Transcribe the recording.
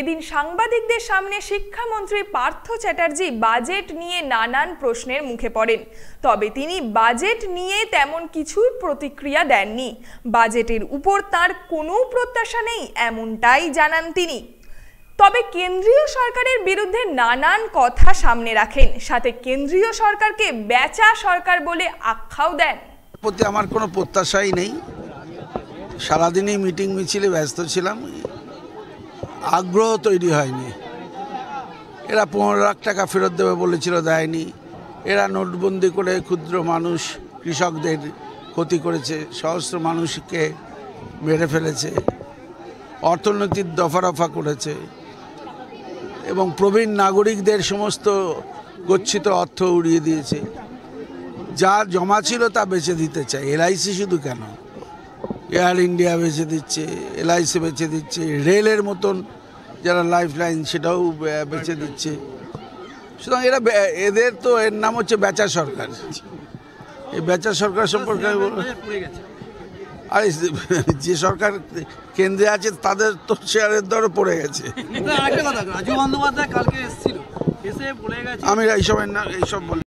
এদিন সাংবাদিকদের সামনে শিক্ষামন্ত্রী পার্থ চ্যাটার্জি বাজেট নিয়ে নানান প্রশ্নের মুখে পড়েন তবে তিনি বাজেট নিয়ে তেমন কিছুই প্রতিক্রিয়া দেননি বাজেটের উপর তার কোনো প্রত্যাশা নেই এমনটাই জানান তিনি তবে কেন্দ্রীয় সরকারের বিরুদ্ধে নানান কথা সামনে রাখেন সাথে কেন্দ্রীয় সরকারকে বেচা সরকার বলে আখ্যাও দেন প্রতি আমার কোনো প্রত্যাশাই নেই সারাদিনই মিটিং মিছিলে ব্যস্ত ছিলাম আগ্রহ তৈরি হয়নি এরা পনেরো লাখ টাকা ফেরত দেবে বলেছিল দেয়নি এরা নোটবন্দি করে ক্ষুদ্র মানুষ কৃষকদের ক্ষতি করেছে সহস্র মানুষকে মেরে ফেলেছে অর্থনীতির দফারফা করেছে এবং প্রবীণ নাগরিকদের সমস্ত গচ্ছিত অর্থ উড়িয়ে দিয়েছে যা জমা ছিল তা বেঁচে দিতে চাই এলআইসি শুধু কেন এয়ার ইন্ডিয়া বেছে দিচ্ছে এলআইসি বেছে দিচ্ছে রেলের মতন যারা লাইফ লাইন সেটাও বেছে দিচ্ছে সুতরাং এরা এদের তো এর নাম হচ্ছে বেচা সরকার এই বেচা সরকার সম্পর্কে আমি আর যে সরকার কেন্দ্রে আছে তাদের তো শেয়ারের দরও পড়ে গেছে আমি এইসবের নাম এইসব বলি